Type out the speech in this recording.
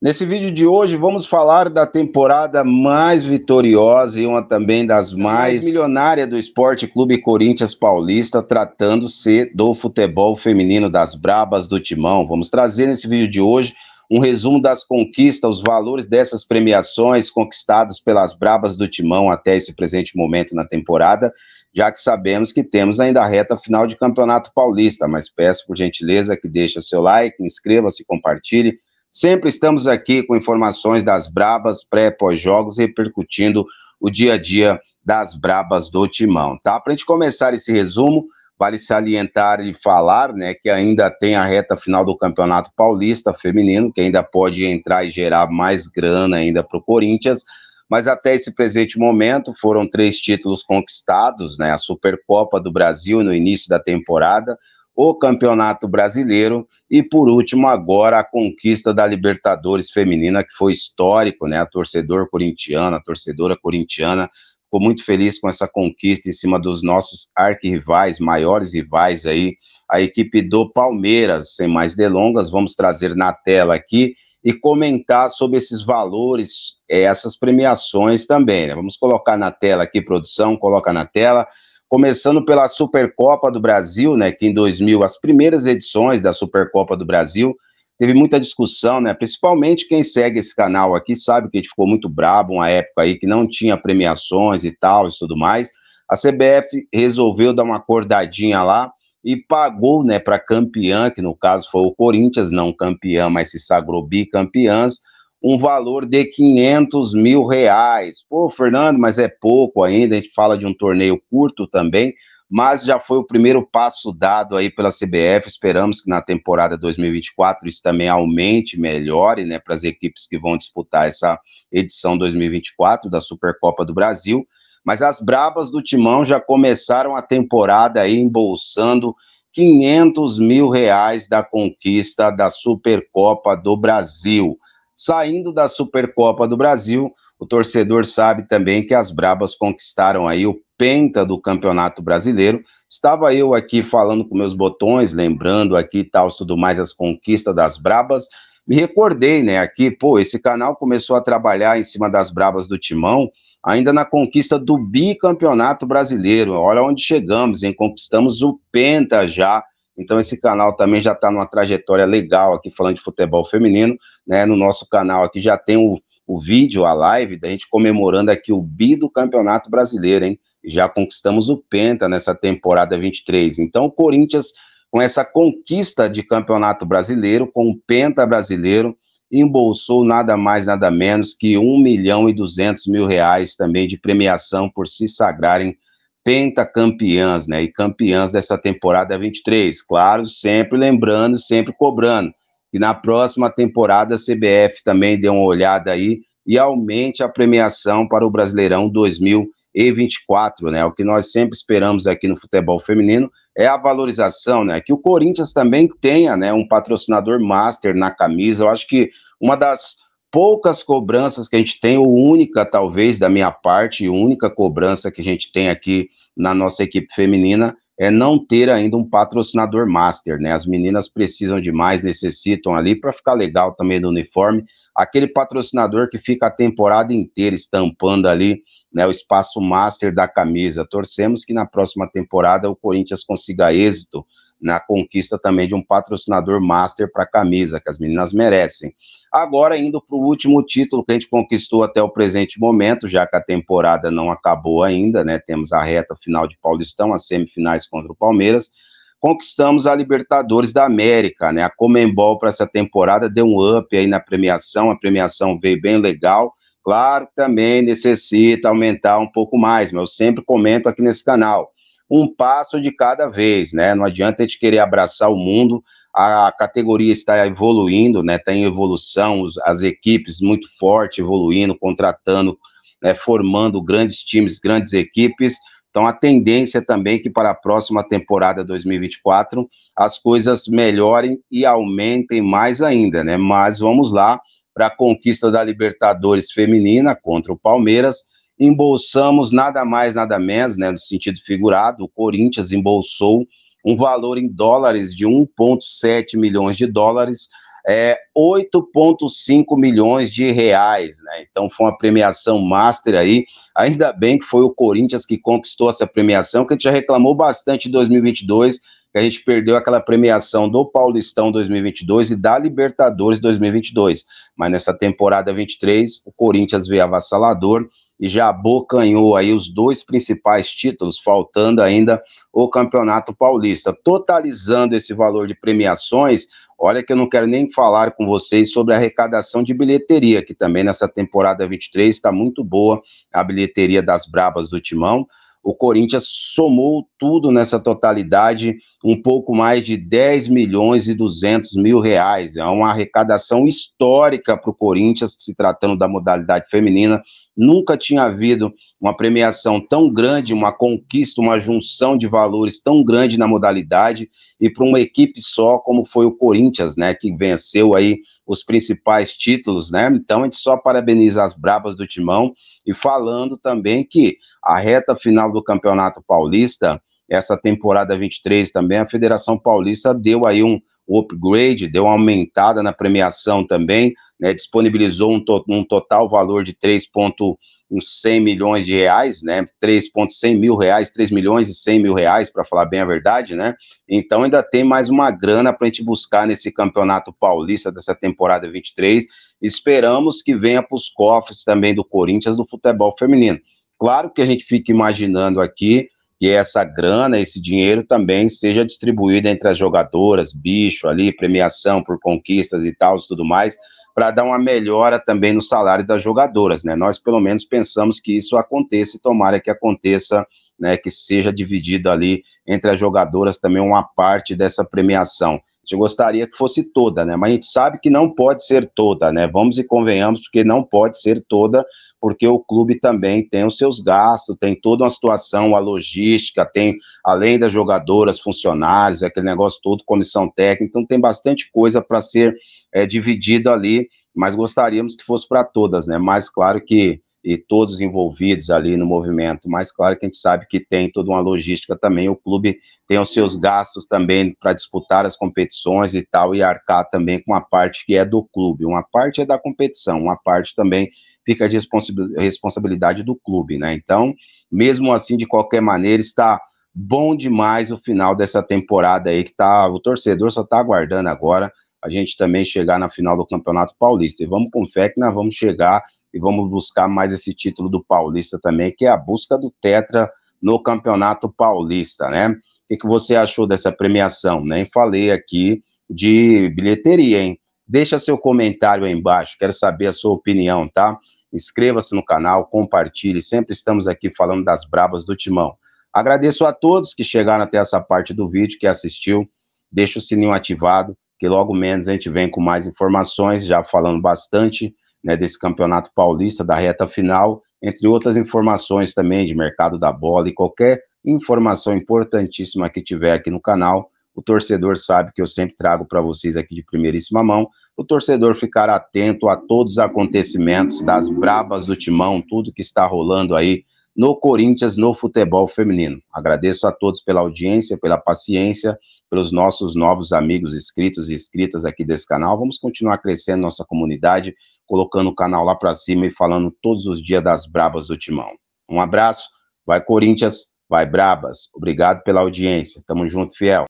Nesse vídeo de hoje vamos falar da temporada mais vitoriosa e uma também das mais milionária do Esporte Clube Corinthians Paulista, tratando-se do futebol feminino das Brabas do Timão. Vamos trazer nesse vídeo de hoje um resumo das conquistas, os valores dessas premiações conquistadas pelas Brabas do Timão até esse presente momento na temporada, já que sabemos que temos ainda a reta final de Campeonato Paulista, mas peço por gentileza que deixe seu like, inscreva-se, compartilhe Sempre estamos aqui com informações das Brabas pré e pós-jogos, repercutindo o dia a dia das Brabas do Timão, tá? Para a gente começar esse resumo, vale salientar e falar, né, que ainda tem a reta final do Campeonato Paulista Feminino, que ainda pode entrar e gerar mais grana ainda para o Corinthians, mas até esse presente momento foram três títulos conquistados, né, a Supercopa do Brasil no início da temporada, o Campeonato Brasileiro e, por último, agora a conquista da Libertadores Feminina, que foi histórico, né? A torcedor corintiana, a torcedora corintiana ficou muito feliz com essa conquista em cima dos nossos arquirrivais, maiores rivais aí, a equipe do Palmeiras. Sem mais delongas, vamos trazer na tela aqui e comentar sobre esses valores, eh, essas premiações também. Né? Vamos colocar na tela aqui, produção, coloca na tela começando pela Supercopa do Brasil, né, que em 2000, as primeiras edições da Supercopa do Brasil, teve muita discussão, né, principalmente quem segue esse canal aqui sabe que a gente ficou muito brabo uma época aí que não tinha premiações e tal e tudo mais. A CBF resolveu dar uma acordadinha lá e pagou, né, para campeã, que no caso foi o Corinthians, não campeã, mas se sagrou bicampeãs, um valor de 500 mil reais. Pô, Fernando, mas é pouco ainda, a gente fala de um torneio curto também, mas já foi o primeiro passo dado aí pela CBF. Esperamos que na temporada 2024 isso também aumente, melhore, né, para as equipes que vão disputar essa edição 2024 da Supercopa do Brasil. Mas as brabas do Timão já começaram a temporada aí embolsando 500 mil reais da conquista da Supercopa do Brasil saindo da Supercopa do Brasil, o torcedor sabe também que as Brabas conquistaram aí o penta do Campeonato Brasileiro. Estava eu aqui falando com meus botões, lembrando aqui tal, tudo mais as conquistas das Brabas. Me recordei, né, aqui, pô, esse canal começou a trabalhar em cima das Brabas do Timão, ainda na conquista do bicampeonato brasileiro. Olha onde chegamos, hein? Conquistamos o penta já então esse canal também já está numa trajetória legal aqui falando de futebol feminino, né? No nosso canal aqui já tem o, o vídeo, a live da gente comemorando aqui o bi do Campeonato Brasileiro, hein? Já conquistamos o penta nessa temporada 23. Então o Corinthians com essa conquista de Campeonato Brasileiro, com o penta brasileiro, embolsou nada mais, nada menos que 1 milhão e 200 mil reais também de premiação por se sagrarem pentacampeãs, né? E campeãs dessa temporada 23. É claro, sempre lembrando, sempre cobrando. E na próxima temporada a CBF também dê uma olhada aí e aumente a premiação para o Brasileirão 2024, né? O que nós sempre esperamos aqui no futebol feminino é a valorização, né? Que o Corinthians também tenha, né, um patrocinador master na camisa. Eu acho que uma das poucas cobranças que a gente tem, ou única talvez da minha parte, única cobrança que a gente tem aqui na nossa equipe feminina é não ter ainda um patrocinador master, né? As meninas precisam demais, necessitam ali para ficar legal também do uniforme, aquele patrocinador que fica a temporada inteira estampando ali, né, o espaço master da camisa. Torcemos que na próxima temporada o Corinthians consiga êxito na conquista também de um patrocinador master para a camisa, que as meninas merecem. Agora, indo para o último título que a gente conquistou até o presente momento, já que a temporada não acabou ainda, né? Temos a reta final de Paulistão, as semifinais contra o Palmeiras. Conquistamos a Libertadores da América, né? A Comembol para essa temporada deu um up aí na premiação, a premiação veio bem legal. Claro, que também necessita aumentar um pouco mais, mas eu sempre comento aqui nesse canal um passo de cada vez, né? Não adianta a gente querer abraçar o mundo. A categoria está evoluindo, né? Tem tá evolução, as equipes muito forte evoluindo, contratando, né? formando grandes times, grandes equipes. Então a tendência também é que para a próxima temporada 2024 as coisas melhorem e aumentem mais ainda, né? Mas vamos lá para a conquista da Libertadores feminina contra o Palmeiras embolsamos nada mais, nada menos, né, no sentido figurado, o Corinthians embolsou um valor em dólares de 1,7 milhões de dólares, é, 8,5 milhões de reais, né? Então foi uma premiação master aí. Ainda bem que foi o Corinthians que conquistou essa premiação, que a gente já reclamou bastante em 2022, que a gente perdeu aquela premiação do Paulistão 2022 e da Libertadores 2022. Mas nessa temporada 23, o Corinthians veio avassalador e já abocanhou aí os dois principais títulos, faltando ainda o Campeonato Paulista. Totalizando esse valor de premiações, olha que eu não quero nem falar com vocês sobre a arrecadação de bilheteria, que também nessa temporada 23 está muito boa a bilheteria das Brabas do Timão. O Corinthians somou tudo nessa totalidade, um pouco mais de 10 milhões e 200 mil reais. É uma arrecadação histórica para o Corinthians, se tratando da modalidade feminina, Nunca tinha havido uma premiação tão grande, uma conquista, uma junção de valores tão grande na modalidade e para uma equipe só como foi o Corinthians, né, que venceu aí os principais títulos, né? Então a gente só parabeniza as brabas do Timão e falando também que a reta final do Campeonato Paulista, essa temporada 23 também, a Federação Paulista deu aí um upgrade, deu uma aumentada na premiação também, né, disponibilizou um, to um, total valor de 3,100 milhões de reais, né, 3,100 mil reais, 3 milhões e 100 mil reais, para falar bem a verdade, né, então ainda tem mais uma grana para a gente buscar nesse campeonato paulista dessa temporada 23, esperamos que venha para os cofres também do Corinthians do futebol feminino. Claro que a gente fica imaginando aqui que essa grana, esse dinheiro também seja distribuído entre as jogadoras, bicho ali, premiação por conquistas e tal, tudo mais, para dar uma melhora também no salário das jogadoras, né? Nós pelo menos pensamos que isso aconteça e tomara que aconteça, né, que seja dividido ali entre as jogadoras também uma parte dessa premiação. A gente gostaria que fosse toda, né? Mas a gente sabe que não pode ser toda, né? Vamos e convenhamos porque não pode ser toda, porque o clube também tem os seus gastos, tem toda uma situação, a logística, tem além das jogadoras, funcionários, aquele negócio todo, comissão técnica, então tem bastante coisa para ser é dividido ali, mas gostaríamos que fosse para todas, né? Mais claro que e todos envolvidos ali no movimento, mas claro que a gente sabe que tem toda uma logística também, o clube tem os seus gastos também para disputar as competições e tal, e arcar também com a parte que é do clube, uma parte é da competição, uma parte também fica de responsabilidade do clube, né? Então, mesmo assim, de qualquer maneira, está bom demais o final dessa temporada aí, que tá, o torcedor só está aguardando agora a gente também chegar na final do Campeonato Paulista. E vamos com fé que nós vamos chegar e vamos buscar mais esse título do Paulista também, que é a busca do Tetra no Campeonato Paulista, né? O que, que você achou dessa premiação? Nem né? falei aqui de bilheteria, hein? Deixa seu comentário aí embaixo, quero saber a sua opinião, tá? Inscreva-se no canal, compartilhe, sempre estamos aqui falando das brabas do timão. Agradeço a todos que chegaram até essa parte do vídeo, que assistiu, deixa o sininho ativado, que logo menos a gente vem com mais informações, já falando bastante né, desse Campeonato Paulista, da reta final, entre outras informações também de mercado da bola e qualquer informação importantíssima que tiver aqui no canal. O torcedor sabe que eu sempre trago para vocês aqui de primeiríssima mão. O torcedor ficar atento a todos os acontecimentos das brabas do timão, tudo que está rolando aí no Corinthians, no futebol feminino. Agradeço a todos pela audiência, pela paciência pelos nossos novos amigos inscritos e inscritas aqui desse canal. Vamos continuar crescendo nossa comunidade, colocando o canal lá para cima e falando todos os dias das brabas do Timão. Um abraço, vai Corinthians, vai Brabas. Obrigado pela audiência. Tamo junto, fiel.